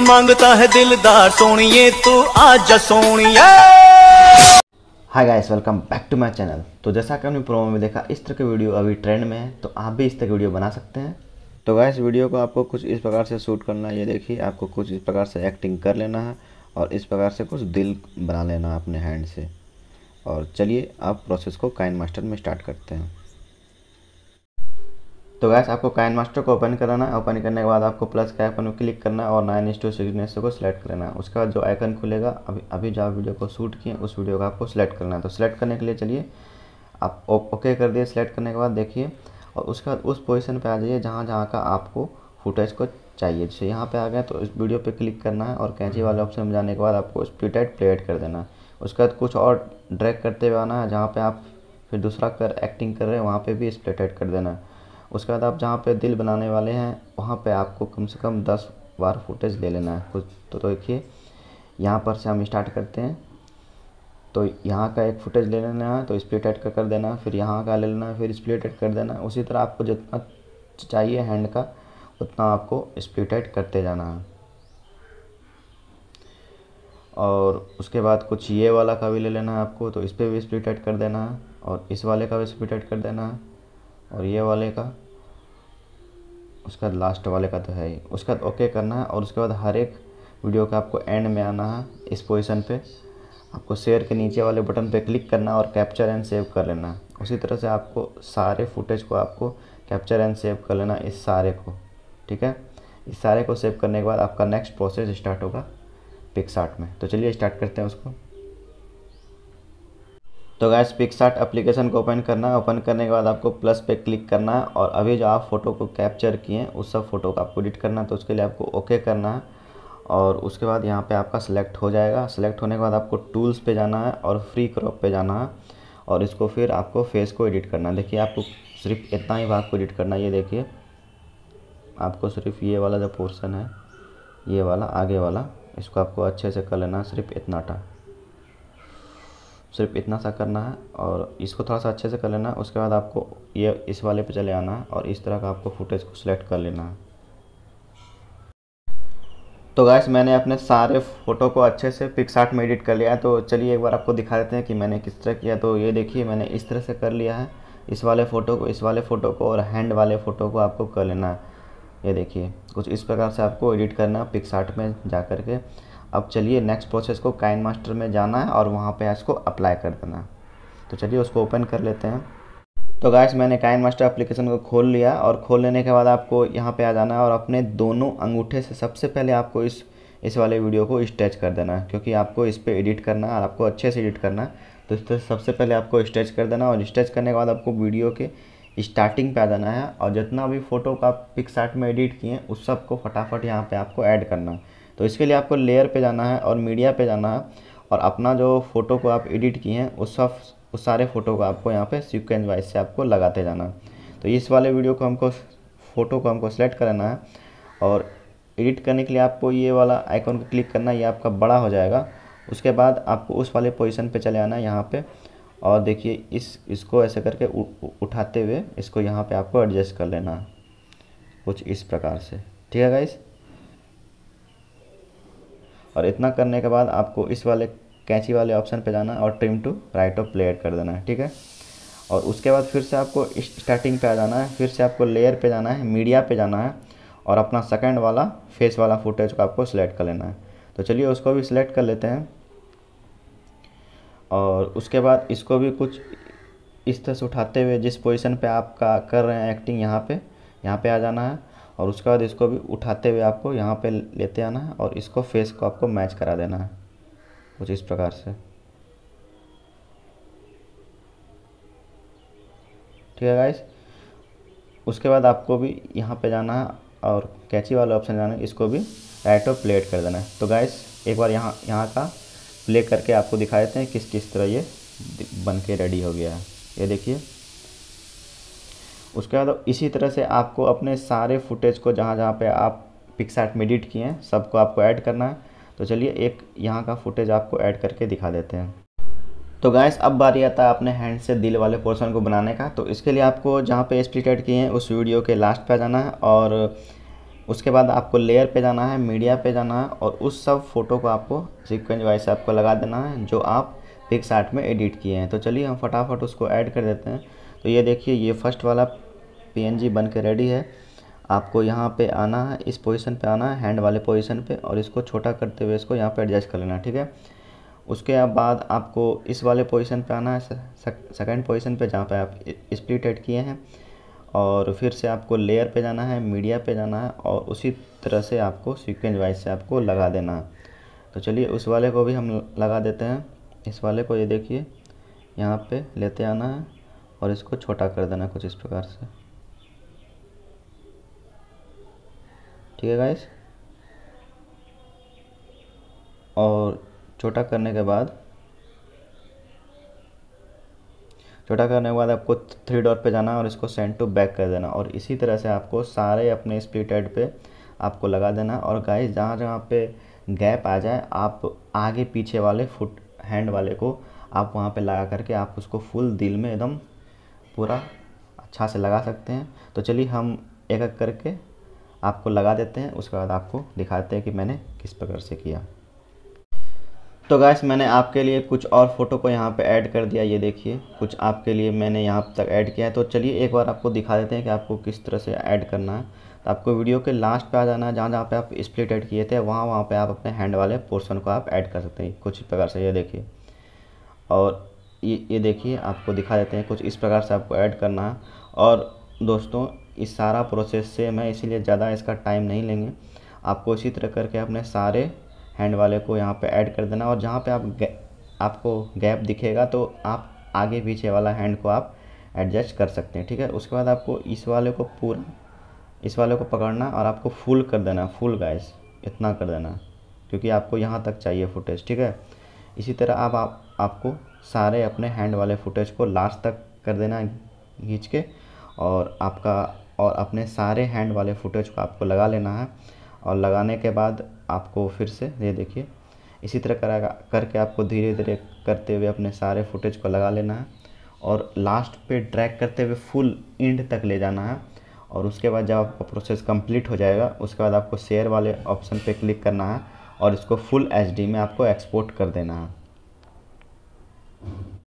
मांगता है दिलदार सोनिए तू सोनिए hi guys welcome back to my channel तो जैसा कि हमने प्रोमो में देखा इस तरह की वीडियो अभी ट्रेंड में है तो आप भी इस तरह की वीडियो बना सकते हैं तो गाइस वीडियो को आपको कुछ इस प्रकार से शूट करना है ये देखिए आपको कुछ इस प्रकार से एक्टिंग कर लेना है और इस प्रकार से कुछ दिल बना लेना है अपने हैंड से और चलिए आप प्रोसेस को काइन मास्टर में स्टार्ट करते हैं तो गैस आपको काइन मास्टर को ओपन कराना है ओपन करने के बाद आपको प्लस के आइकन को क्लिक करना है और नाइन इंस टू सिग्नेचर को सिलेक्ट करना है उसके बाद जो आइकन खुलेगा अभी अभी जो आप वीडियो को शूट किए उस वीडियो को आपको सिलेक्ट करना है तो सिलेक्ट करने के लिए चलिए आप ओके कर दिए सिलेक्ट करने के बाद देखिए और उसके बाद उस पोजिशन पर आ जाइए जहाँ जहाँ का आपको फुटेज को चाहिए जैसे यहाँ पर आ गए तो इस वीडियो पर क्लिक करना है और कैंची वाले ऑप्शन में जाने के बाद आपको स्पीड एड प्ले एड कर देना है उसके बाद कुछ और ड्रैग करते हुए आना है जहाँ पर आप फिर दूसरा कर एक्टिंग कर रहे हैं वहाँ पे भी स्प्लिट एड कर देना है उसके बाद आप जहाँ पे दिल बनाने वाले हैं वहाँ पे आपको कम से कम दस बार फुटेज ले लेना है कुछ तो, तो देखिए यहाँ पर से हम स्टार्ट करते हैं तो यहाँ का एक फुटेज ले लेना है तो स्प्लिट एड का कर देना है फिर यहाँ का ले लेना है फिर स्प्लिट एड कर देना है उसी तरह आपको जितना चाहिए हैंड का उतना आपको स्प्लिट एड करते जाना है और उसके बाद कुछ ये वाला का भी ले लेना है आपको तो इस पर भी स्प्लिट एड कर देना है और इस वाले का भी स्प्लिट एड कर देना है और ये वाले का उसका लास्ट वाले का तो है ही उसके बाद ओके करना है और उसके बाद हर एक वीडियो का आपको एंड में आना है इस पोजिशन पर आपको शेयर के नीचे वाले बटन पर क्लिक करना और कैप्चर एंड सेव कर लेना उसी तरह से आपको सारे फुटेज को आपको कैप्चर एंड सेव कर लेना इस सारे को ठीक है इस सारे को सेव करने के बाद आपका नेक्स्ट प्रोसेस स्टार्ट होगा पिक्सार्ट में तो चलिए स्टार्ट करते हैं उसको तो गैस पिकसार्ट एप्लीकेशन को ओपन करना है ओपन करने के बाद आपको प्लस पे क्लिक करना है और अभी जो आप फ़ोटो को कैप्चर किए हैं उस सब फ़ोटो को आपको एडिट करना है तो उसके लिए आपको ओके करना है और उसके बाद यहाँ पे आपका सिलेक्ट हो जाएगा सिलेक्ट होने के बाद आपको टूल्स पे जाना है और फ्री क्रॉप पे जाना है और इसको फिर आपको फेस को एडिट करना है देखिए आपको सिर्फ इतना ही भाग को एडिट करना है ये देखिए आपको सिर्फ ये वाला जो पोर्सन है ये वाला आगे वाला इसको आपको अच्छे से कर लेना सिर्फ इतना टा सिर्फ इतना सा करना है और इसको थोड़ा सा अच्छे से कर लेना है उसके बाद आपको ये इस वाले पे चले आना है और इस तरह का आपको फुटेज को सिलेक्ट कर लेना है तो गैस मैंने अपने सारे फ़ोटो को अच्छे से पिक्सार्ट में एडिट कर लिया है तो चलिए एक बार आपको दिखा देते हैं कि मैंने किस तरह किया तो ये देखिए मैंने इस तरह से कर लिया है इस वाले फ़ोटो को इस वाले फ़ोटो को और हैंड वाले फ़ोटो को आपको कर लेना है ये देखिए कुछ इस प्रकार से आपको एडिट करना है पिकसार्ट में जा कर के अब चलिए नेक्स्ट प्रोसेस को काइन मास्टर में जाना है और वहाँ पे इसको अप्लाई कर देना है तो चलिए उसको ओपन कर लेते हैं तो गैस मैंने काइन मास्टर अप्लीकेशन को खोल लिया और खोल लेने के बाद आपको यहाँ पे आ जाना है और अपने दोनों अंगूठे से सबसे पहले आपको इस इस वाले वीडियो को स्ट्रेच कर देना है क्योंकि आपको इस पर एडिट करना है और आपको अच्छे से एडिट करना है तो इस तरह सबसे पहले आपको स्ट्रेच कर देना और स्ट्रेच करने के बाद आपको वीडियो के स्टार्टिंग पे आ जाना है और जितना भी फ़ोटो का पिक्स में एडिट किए उस सब को फटाफट यहाँ पे आपको ऐड करना है तो इसके लिए आपको लेयर पे जाना है और मीडिया पे जाना है और अपना जो फ़ोटो को आप एडिट किए हैं उस सब उस सारे फ़ोटो को आपको यहाँ पे सीक्वेंस वाइज से आपको लगाते जाना है तो इस वाले वीडियो को हमको फ़ोटो को हमको सेलेक्ट करना है और एडिट करने के लिए आपको ये वाला आइकॉन को क्लिक करना है ये आपका बड़ा हो जाएगा उसके बाद आपको उस वाले पोजिशन पर चले आना है यहाँ पर और देखिए इस इसको ऐसे करके उठाते हुए इसको यहाँ पर आपको एडजस्ट कर लेना कुछ इस प्रकार से ठीक है गाइस और इतना करने के बाद आपको इस वाले कैंची वाले ऑप्शन पे जाना और trim to right of play कर देना है ठीक है और उसके बाद फिर से आपको स्टार्टिंग पे आ जाना है फिर से आपको लेयर पे जाना है मीडिया पे जाना है और अपना सेकंड वाला फेस वाला फुटेज को आपको सिलेक्ट कर लेना है तो चलिए उसको भी सिलेक्ट कर लेते हैं और उसके बाद इसको भी कुछ इस तरह से उठाते हुए जिस पोजिशन पर आप कर रहे हैं एक्टिंग यहाँ पर यहाँ पर आ जाना है और उसके बाद इसको भी उठाते हुए आपको यहाँ पे लेते आना है और इसको फेस को आपको मैच करा देना है कुछ इस प्रकार से ठीक है गाइस उसके बाद आपको भी यहाँ पे जाना है और कैची वाला ऑप्शन जाना है इसको भी राइट और प्लेट कर देना है तो गाइस एक बार यहाँ यहाँ का प्ले करके आपको दिखा देते हैं किस किस तरह ये बन के रेडी हो गया है ये देखिए उसके बाद इसी तरह से आपको अपने सारे फुटेज को जहाँ जहाँ पे आप पिक्सार्ट में एडिट किए हैं सबको आपको ऐड करना है तो चलिए एक यहाँ का फुटेज आपको ऐड करके दिखा देते हैं तो गैस अब बारी आता है अपने हैंड से दिल वाले पोर्सन को बनाने का तो इसके लिए आपको जहाँ पे स्प्लिट ऐड किए हैं उस वीडियो के लास्ट पर जाना है और उसके बाद आपको लेयर पे जाना है मीडिया पे जाना है और उस सब फ़ोटो को आपको सीक्वेंस वाइज आपको लगा देना है जो आप पिक्स में एडिट किए हैं तो चलिए हम फटाफट उसको ऐड कर देते हैं तो ये देखिए ये फर्स्ट वाला पीएनजी बन के रेडी है आपको यहाँ पे आना है इस पोजीशन पे आना है हैंड वाले पोजीशन पे और इसको छोटा करते हुए इसको यहाँ पे एडजस्ट कर लेना ठीक है उसके बाद आपको इस वाले पोजीशन पे आना है सेकंड पोजीशन पे जहाँ पे आप स्प्लिट एड किए हैं और फिर से आपको लेयर पे जाना है मीडिया पे जाना है और उसी तरह से आपको सीक्वेंस वाइज से आपको लगा देना है तो चलिए उस वाले को भी हम लगा देते हैं इस वाले को ये देखिए यहाँ पर लेते आना है और इसको छोटा कर देना कुछ इस प्रकार से ठीक है गाइस और छोटा करने के बाद छोटा करने के बाद आपको थ्री डॉट पे जाना और इसको सेंड टू बैक कर देना और इसी तरह से आपको सारे अपने स्प्लिट हेड पे आपको लगा देना और गाइस जहाँ जहाँ पे गैप आ जाए आप आगे पीछे वाले फुट हैंड वाले को आप वहाँ पे लगा करके आप उसको फुल दिल में एकदम पूरा अच्छा से लगा सकते हैं तो चलिए हम एक एक करके आपको लगा देते हैं उसके बाद आपको दिखाते हैं कि मैंने किस प्रकार से किया तो गैस मैंने आपके लिए कुछ और फ़ोटो को यहाँ पे ऐड कर दिया ये देखिए कुछ आपके लिए मैंने यहाँ तक ऐड किया है तो चलिए एक बार आपको दिखा देते हैं कि आपको किस तरह से ऐड करना है तो आपको वीडियो के लास्ट पे आ जाना है जहाँ जहाँ पे आप स्प्लिट ऐड किए थे वहाँ वहाँ पे आप अपने हैंड वाले पोर्सन को आप ऐड कर सकते हैं कुछ प्रकार से ये देखिए और ये ये देखिए आपको दिखा देते हैं कुछ इस प्रकार से आपको ऐड करना है और दोस्तों इस सारा प्रोसेस से मैं इसीलिए ज़्यादा इसका टाइम नहीं लेंगे आपको इसी तरह करके अपने सारे हैंड वाले को यहाँ पे ऐड कर देना और जहाँ पे आप गै आपको गैप दिखेगा तो आप आगे पीछे वाला हैंड को आप एडजस्ट कर सकते हैं ठीक है उसके बाद आपको इस वाले को पूरा इस वाले को पकड़ना और आपको फुल कर देना फुल गैस इतना कर देना क्योंकि आपको यहाँ तक चाहिए फुटेज ठीक है इसी तरह आप, आप आपको सारे अपने हैंड वाले फुटेज को लास्ट तक कर देना खींच के और आपका और अपने सारे हैंड वाले फुटेज को आपको लगा लेना है और लगाने के बाद आपको फिर से ये देखिए इसी तरह करा करके आपको धीरे धीरे करते हुए अपने सारे फुटेज को लगा लेना है और लास्ट पे ड्रैग करते हुए फुल इंड तक ले जाना है और उसके बाद जब आपका प्रोसेस कंप्लीट हो जाएगा उसके बाद आपको शेयर वाले ऑप्शन पे क्लिक करना है और इसको फुल एचडी में आपको एक्सपोर्ट कर देना है